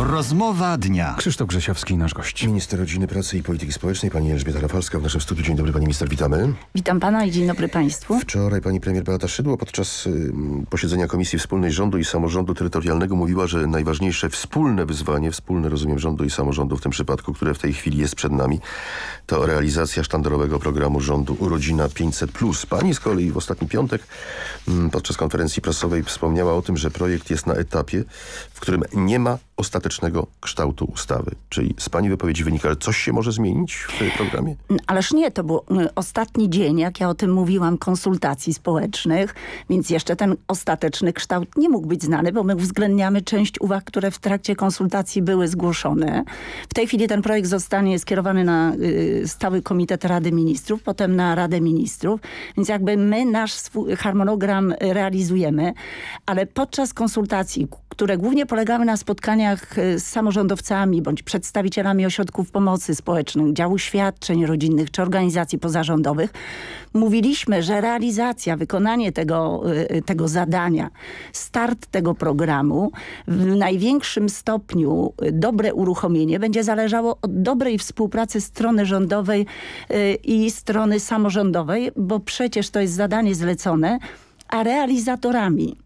Rozmowa dnia. Krzysztof Grzesiowski, nasz gość. Minister Rodziny, Pracy i Polityki Społecznej, pani Elżbieta Rafalska w naszym studiu. Dzień dobry, pani minister, witamy. Witam pana i dzień dobry państwu. Wczoraj pani premier Beata Szydło podczas y, posiedzenia Komisji Wspólnej Rządu i Samorządu Terytorialnego mówiła, że najważniejsze wspólne wyzwanie, wspólne rozumiem rządu i samorządu w tym przypadku, które w tej chwili jest przed nami, to realizacja sztandarowego programu rządu Urodzina 500+. Pani z kolei w ostatni piątek mm, podczas konferencji prasowej wspomniała o tym, że projekt jest na etapie, w którym nie ma ostatecznego kształtu ustawy. Czyli z pani wypowiedzi wynika, że coś się może zmienić w programie? Ależ nie, to był y, ostatni dzień, jak ja o tym mówiłam, konsultacji społecznych, więc jeszcze ten ostateczny kształt nie mógł być znany, bo my uwzględniamy część uwag, które w trakcie konsultacji były zgłoszone. W tej chwili ten projekt zostanie skierowany na y, stały komitet Rady Ministrów, potem na Radę Ministrów, więc jakby my nasz harmonogram realizujemy, ale podczas konsultacji które głównie polegały na spotkaniach e, z samorządowcami bądź przedstawicielami ośrodków pomocy społecznej, działu świadczeń rodzinnych czy organizacji pozarządowych, mówiliśmy, że realizacja, wykonanie tego, e, tego zadania, start tego programu w największym stopniu e, dobre uruchomienie będzie zależało od dobrej współpracy strony rządowej i strony samorządowej, bo przecież to jest zadanie zlecone, a realizatorami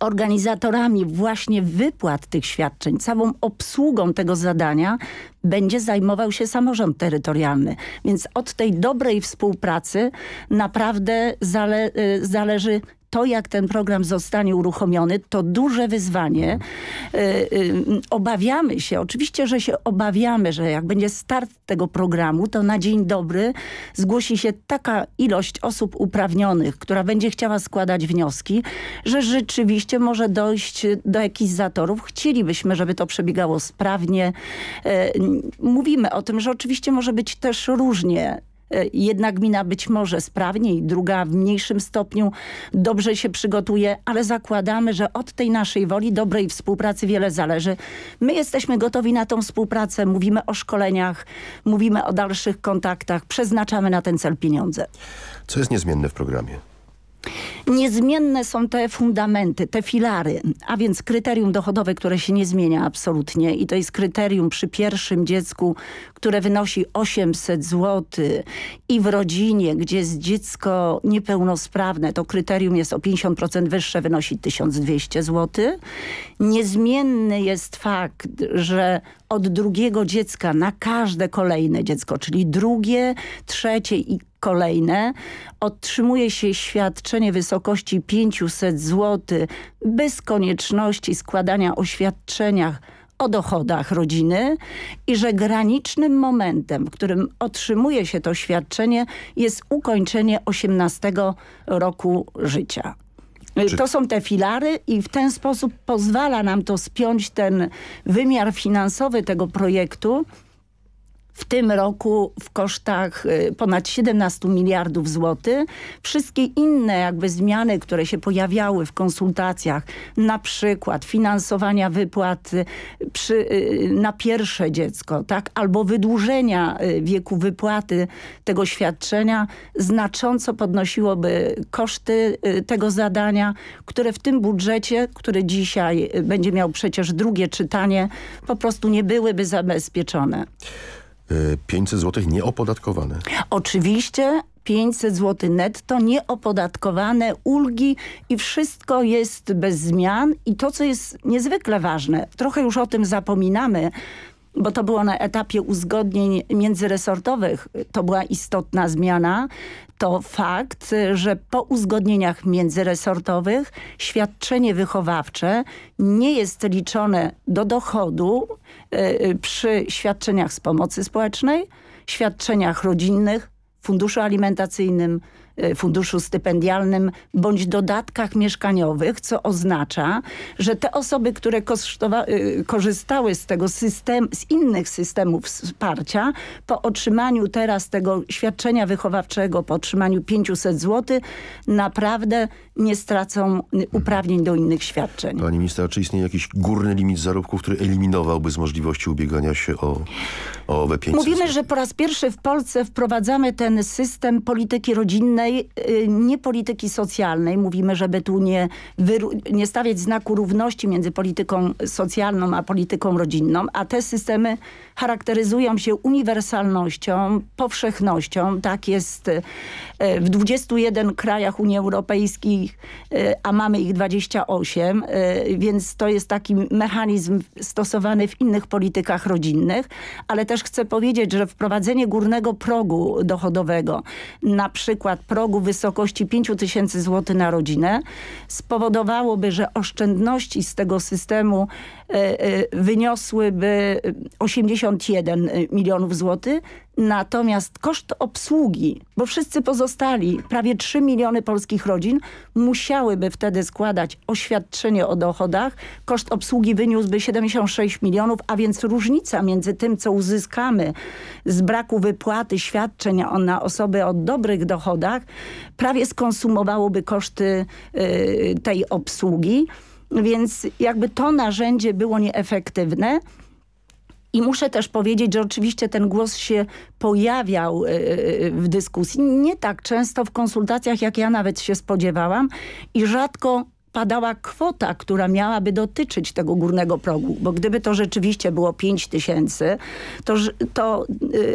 organizatorami właśnie wypłat tych świadczeń, całą obsługą tego zadania będzie zajmował się samorząd terytorialny. Więc od tej dobrej współpracy naprawdę zale y, zależy to, jak ten program zostanie uruchomiony, to duże wyzwanie. Y, y, obawiamy się, oczywiście, że się obawiamy, że jak będzie start tego programu, to na dzień dobry zgłosi się taka ilość osób uprawnionych, która będzie chciała składać wnioski, że rzeczywiście może dojść do jakichś zatorów. Chcielibyśmy, żeby to przebiegało sprawnie. Y, mówimy o tym, że oczywiście może być też różnie E, jedna gmina być może sprawniej, druga w mniejszym stopniu dobrze się przygotuje, ale zakładamy, że od tej naszej woli, dobrej współpracy wiele zależy. My jesteśmy gotowi na tą współpracę, mówimy o szkoleniach, mówimy o dalszych kontaktach, przeznaczamy na ten cel pieniądze. Co jest niezmienne w programie? Niezmienne są te fundamenty, te filary, a więc kryterium dochodowe, które się nie zmienia absolutnie i to jest kryterium przy pierwszym dziecku, które wynosi 800 zł i w rodzinie, gdzie jest dziecko niepełnosprawne, to kryterium jest o 50% wyższe, wynosi 1200 zł. Niezmienny jest fakt, że od drugiego dziecka na każde kolejne dziecko, czyli drugie, trzecie i kolejne. Otrzymuje się świadczenie wysokości 500 zł bez konieczności składania oświadczenia o dochodach rodziny i że granicznym momentem, w którym otrzymuje się to świadczenie jest ukończenie 18 roku życia. Czy... To są te filary i w ten sposób pozwala nam to spiąć ten wymiar finansowy tego projektu w tym roku w kosztach y, ponad 17 miliardów złotych. Wszystkie inne jakby zmiany, które się pojawiały w konsultacjach, na przykład finansowania wypłat y, przy, y, na pierwsze dziecko, tak, albo wydłużenia wieku wypłaty tego świadczenia, znacząco podnosiłoby koszty tego zadania, które w tym budżecie, który dzisiaj będzie miał przecież drugie czytanie, po prostu nie byłyby zabezpieczone. 500 e, zł nieopodatkowane. Oczywiście 500 zł netto, nieopodatkowane, ulgi i wszystko jest bez zmian. I to, co jest niezwykle ważne, trochę już o tym zapominamy, bo to było na etapie uzgodnień międzyresortowych, to była istotna zmiana, to fakt, że po uzgodnieniach międzyresortowych świadczenie wychowawcze nie jest liczone do dochodu e, przy świadczeniach z pomocy społecznej, świadczeniach rodzinnych, funduszu alimentacyjnym, Y, funduszu stypendialnym bądź dodatkach mieszkaniowych, co oznacza, że te osoby, które y, korzystały z tego systemu, z innych systemów wsparcia, po otrzymaniu teraz tego świadczenia wychowawczego, po otrzymaniu 500 zł, naprawdę nie stracą uprawnień do innych świadczeń. Pani minister, czy istnieje jakiś górny limit zarobków, który eliminowałby z możliwości ubiegania się o, o owe 500 Mówimy, że po raz pierwszy w Polsce wprowadzamy ten system polityki rodzinnej wspólnej, y, nie polityki socjalnej. Mówimy, żeby tu nie, nie stawiać znaku równości między polityką socjalną a polityką rodzinną, a te systemy charakteryzują się uniwersalnością, powszechnością. Tak jest y, w 21 krajach Unii Europejskiej, y, a mamy ich 28, więc to jest taki mechanizm stosowany w innych politykach rodzinnych, ale też chcę powiedzieć, że wprowadzenie górnego progu dochodowego, na przykład progu w wysokości 5 tysięcy złotych na rodzinę spowodowałoby, że oszczędności z tego systemu e, e, wyniosłyby 81 milionów złotych, Natomiast koszt obsługi, bo wszyscy pozostali, prawie 3 miliony polskich rodzin, musiałyby wtedy składać oświadczenie o dochodach. Koszt obsługi wyniósłby 76 milionów, a więc różnica między tym, co uzyskamy z braku wypłaty świadczeń na osoby o dobrych dochodach, prawie skonsumowałoby koszty yy, tej obsługi. Więc jakby to narzędzie było nieefektywne. I muszę też powiedzieć, że oczywiście ten głos się pojawiał e, e, w dyskusji. Nie tak często w konsultacjach, jak ja nawet się spodziewałam i rzadko padała kwota, która miałaby dotyczyć tego górnego progu, bo gdyby to rzeczywiście było 5 tysięcy, to, to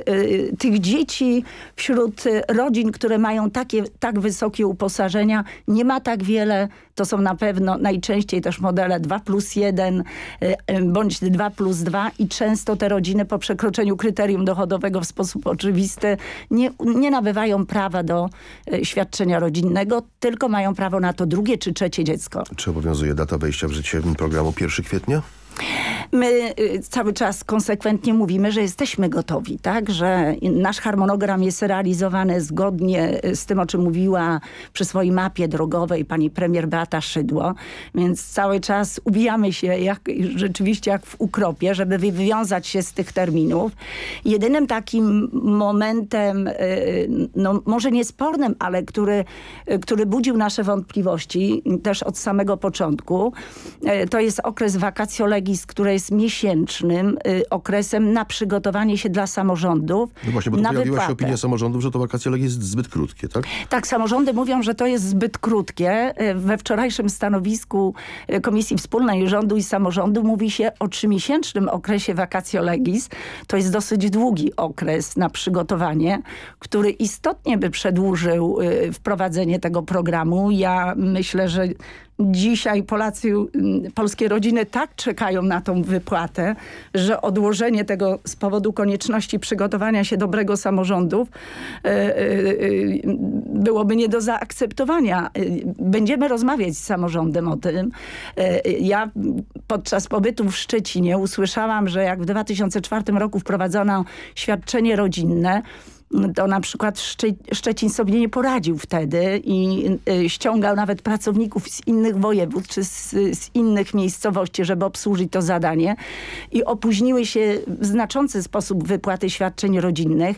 e, tych dzieci wśród rodzin, które mają takie, tak wysokie uposażenia, nie ma tak wiele to są na pewno najczęściej też modele 2 plus 1 y, y, bądź 2 plus 2 i często te rodziny po przekroczeniu kryterium dochodowego w sposób oczywisty nie, nie nabywają prawa do y, świadczenia rodzinnego, tylko mają prawo na to drugie czy trzecie dziecko. Czy obowiązuje data wejścia w życie programu 1 kwietnia? My y, cały czas konsekwentnie mówimy, że jesteśmy gotowi, tak? że nasz harmonogram jest realizowany zgodnie y, z tym, o czym mówiła przy swojej mapie drogowej pani premier Beata Szydło, więc cały czas ubijamy się jak, rzeczywiście jak w ukropie, żeby wywiązać się z tych terminów. Jedynym takim momentem, y, no może niespornym, ale który, który budził nasze wątpliwości też od samego początku, to jest okres wakacjolegi PGIS, które jest miesięcznym y, okresem na przygotowanie się dla samorządów No właśnie, bo tu pojawiła wypłatę. się opinia samorządów, że to wakacje jest zbyt krótkie, tak? Tak, samorządy mówią, że to jest zbyt krótkie. Y, we wczorajszym stanowisku y, Komisji Wspólnej Rządu i Samorządu mówi się o trzymiesięcznym okresie vacatio legis. To jest dosyć długi okres na przygotowanie, który istotnie by przedłużył y, wprowadzenie tego programu. Ja myślę, że dzisiaj Polacy, mm, polskie rodziny tak czekają na tą wypłatę, że odłożenie tego z powodu konieczności przygotowania się dobrego samorządów e, e, e, byłoby nie do zaakceptowania. Będziemy rozmawiać z samorządem o tym. Ja podczas pobytu w Szczecinie usłyszałam, że jak w 2004 roku wprowadzono świadczenie rodzinne, to na przykład Szczecin sobie nie poradził wtedy i y, ściągał nawet pracowników z innych województw czy z, z innych miejscowości, żeby obsłużyć to zadanie i opóźniły się w znaczący sposób wypłaty świadczeń rodzinnych.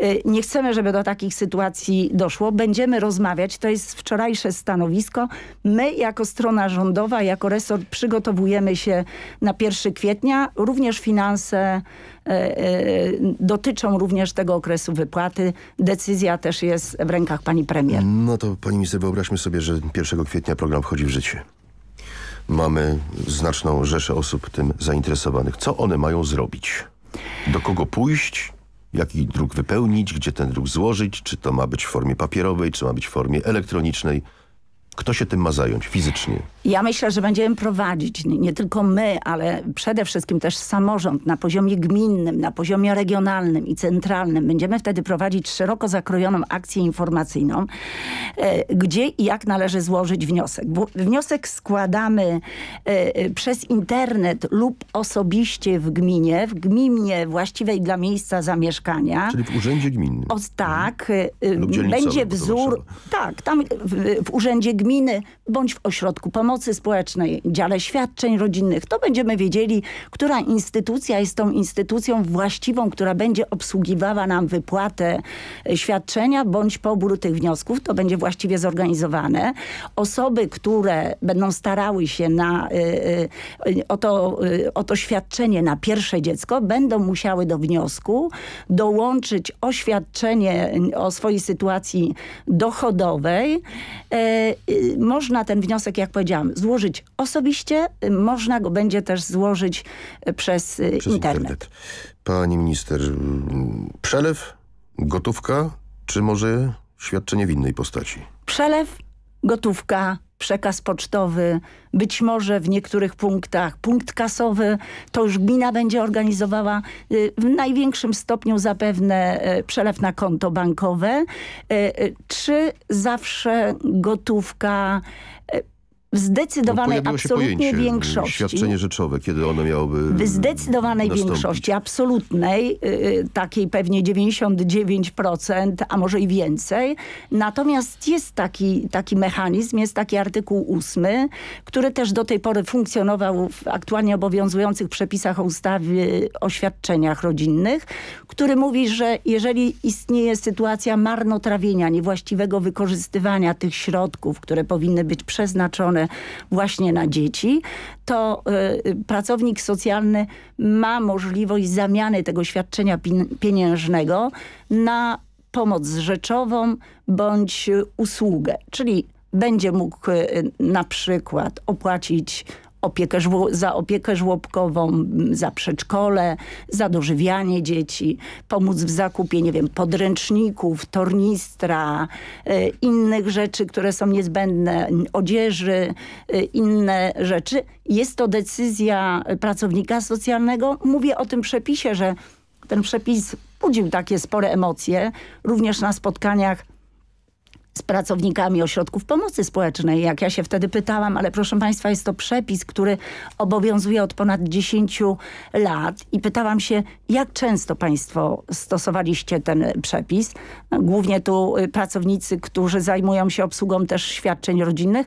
Y, nie chcemy, żeby do takich sytuacji doszło. Będziemy rozmawiać. To jest wczorajsze stanowisko. My jako strona rządowa, jako resort przygotowujemy się na 1 kwietnia. Również finanse E, e, dotyczą również tego okresu wypłaty. Decyzja też jest w rękach pani premier. No to pani minister, wyobraźmy sobie, że 1 kwietnia program wchodzi w życie. Mamy znaczną rzeszę osób tym zainteresowanych. Co one mają zrobić? Do kogo pójść? Jaki druk wypełnić? Gdzie ten druk złożyć? Czy to ma być w formie papierowej? Czy ma być w formie elektronicznej? Kto się tym ma zająć fizycznie? Ja myślę, że będziemy prowadzić nie tylko my, ale przede wszystkim też samorząd na poziomie gminnym, na poziomie regionalnym i centralnym. Będziemy wtedy prowadzić szeroko zakrojoną akcję informacyjną, e, gdzie i jak należy złożyć wniosek. Bo wniosek składamy e, przez internet lub osobiście w gminie, w gminie właściwej dla miejsca zamieszkania. Czyli w urzędzie gminnym. O, tak. Mhm. E, będzie wzór. Tak, tam w, w urzędzie gminnym gminy bądź w ośrodku pomocy społecznej, dziale świadczeń rodzinnych. To będziemy wiedzieli, która instytucja jest tą instytucją właściwą, która będzie obsługiwała nam wypłatę e, świadczenia bądź pobór tych wniosków. To będzie właściwie zorganizowane. Osoby, które będą starały się na, e, e, o, to, o to świadczenie na pierwsze dziecko, będą musiały do wniosku dołączyć oświadczenie o swojej sytuacji dochodowej można ten wniosek, jak powiedziałam, złożyć osobiście, można go będzie też złożyć e, przez, e, przez internet. internet. Pani minister, przelew, gotówka, czy może świadczenie w innej postaci? Przelew, gotówka, przekaz pocztowy, być może w niektórych punktach punkt kasowy, to już gmina będzie organizowała y, w największym stopniu zapewne y, przelew na konto bankowe, y, czy zawsze gotówka w zdecydowanej, no, absolutnie mm, większości. Świadczenie rzeczowe, kiedy ono miałoby W zdecydowanej nastąpić. większości, absolutnej, y, y, takiej pewnie 99%, a może i więcej. Natomiast jest taki, taki mechanizm, jest taki artykuł 8, który też do tej pory funkcjonował w aktualnie obowiązujących przepisach ustawy o świadczeniach rodzinnych, który mówi, że jeżeli istnieje sytuacja marnotrawienia, niewłaściwego wykorzystywania tych środków, które powinny być przeznaczone przeznaczone właśnie na dzieci, to y, y, pracownik socjalny ma możliwość zamiany tego świadczenia pieniężnego na pomoc rzeczową bądź usługę. Czyli będzie mógł y, na przykład opłacić opiekę, za opiekę żłobkową, za przedszkole, za dożywianie dzieci, pomóc w zakupie, nie wiem, podręczników, tornistra, e, innych rzeczy, które są niezbędne, odzieży, e, inne rzeczy. Jest to decyzja pracownika socjalnego. Mówię o tym przepisie, że ten przepis budził takie spore emocje, również na spotkaniach z pracownikami ośrodków pomocy społecznej. Jak ja się wtedy pytałam, ale proszę Państwa, jest to przepis, który obowiązuje od ponad 10 lat i pytałam się, jak często Państwo stosowaliście ten przepis? No, głównie tu y, pracownicy, którzy zajmują się obsługą też świadczeń rodzinnych,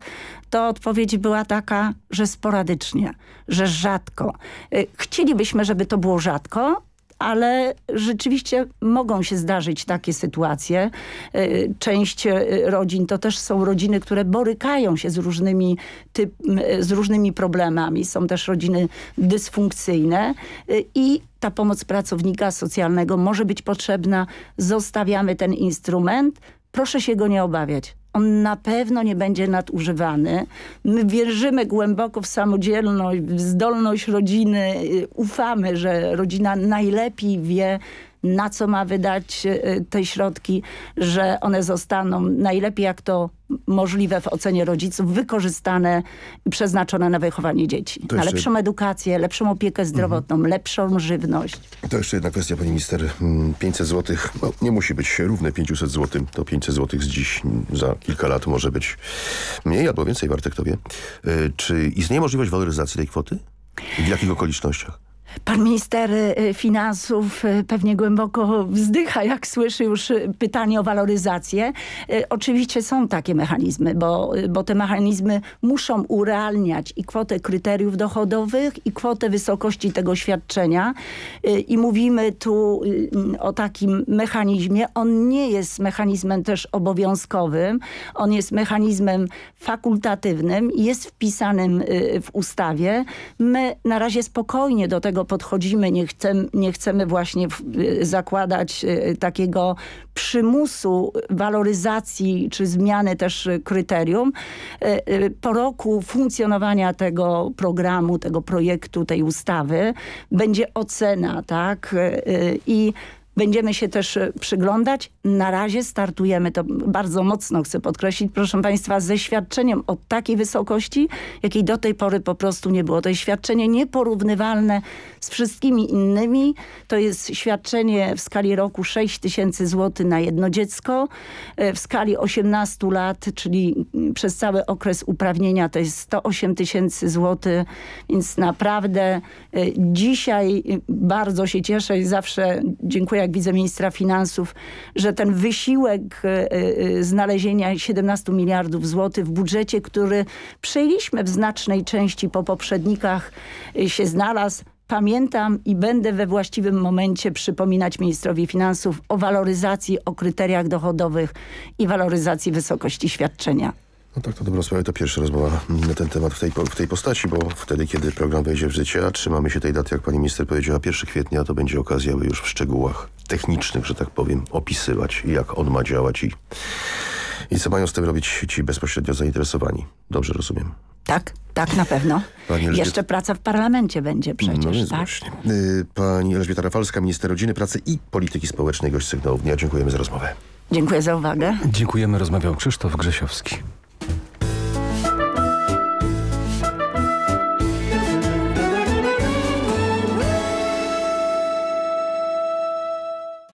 to odpowiedź była taka, że sporadycznie, że rzadko. Y, chcielibyśmy, żeby to było rzadko, ale rzeczywiście mogą się zdarzyć takie sytuacje. E, część e, rodzin to też są rodziny, które borykają się z różnymi, typ, e, z różnymi problemami. Są też rodziny dysfunkcyjne i ta pomoc pracownika socjalnego może być potrzebna. Zostawiamy ten instrument. Proszę się go nie obawiać on na pewno nie będzie nadużywany. My wierzymy głęboko w samodzielność, w zdolność rodziny. Y, ufamy, że rodzina najlepiej wie, na co ma wydać e, te środki, że one zostaną najlepiej jak to możliwe w ocenie rodziców, wykorzystane i przeznaczone na wychowanie dzieci. na lepszą edukację, lepszą opiekę zdrowotną, mhm. lepszą żywność. To jeszcze jedna kwestia, pani minister. 500 mm, zł, no, nie musi być równe 500 zł. To 500 zł z dziś, mm, za kilka lat może być mniej albo więcej, to wie. E, czy istnieje możliwość waloryzacji tej kwoty? W jakich okolicznościach? Pan minister y, finansów y, pewnie głęboko wzdycha, jak słyszy już y, pytanie o waloryzację. Oczywiście są takie mechanizmy, bo, bo te mechanizmy muszą urealniać i kwotę kryteriów dochodowych, i kwotę wysokości tego świadczenia. I mówimy tu o takim mechanizmie. On nie jest mechanizmem też obowiązkowym. On jest mechanizmem fakultatywnym, jest wpisanym w ustawie. My na razie spokojnie do tego tego podchodzimy. Nie, chcemy, nie chcemy właśnie y, zakładać y, takiego przymusu waloryzacji czy zmiany też y, kryterium. Po roku funkcjonowania tego programu, tego projektu, tej ustawy będzie ocena, tak? I Będziemy się też e, przyglądać. Na razie startujemy, to bardzo mocno chcę podkreślić, proszę Państwa, ze świadczeniem o takiej wysokości, jakiej do tej pory po prostu nie było. To jest świadczenie nieporównywalne z wszystkimi innymi. To jest świadczenie w skali roku 6 tysięcy złotych na jedno dziecko. E, w skali 18 lat, czyli przez cały okres uprawnienia to jest 108 tysięcy złotych, więc naprawdę e, dzisiaj bardzo się cieszę i zawsze dziękuję jak widzę ministra finansów, że ten wysiłek e, e, znalezienia 17 miliardów złotych w budżecie, który przejęliśmy w znacznej części po poprzednikach e, się znalazł, pamiętam i będę we właściwym momencie przypominać ministrowi finansów o waloryzacji, o kryteriach dochodowych i waloryzacji wysokości świadczenia. No tak, to dobra sprawa. To pierwsza rozmowa na ten temat w tej, w tej postaci, bo wtedy, kiedy program wejdzie w życie, a trzymamy się tej daty, jak pani minister powiedziała, 1 kwietnia, to będzie okazja, by już w szczegółach technicznych, że tak powiem, opisywać, jak on ma działać i, i co mają z tym robić ci bezpośrednio zainteresowani. Dobrze rozumiem. Tak, tak, na pewno. Jeszcze praca w parlamencie będzie przecież, no, tak? Właśnie. Y, pani Elżbieta Rafalska, minister rodziny, pracy i polityki społecznej, gość sygnału dnia. Dziękujemy za rozmowę. Dziękuję za uwagę. Dziękujemy. Rozmawiał Krzysztof Grzesiowski.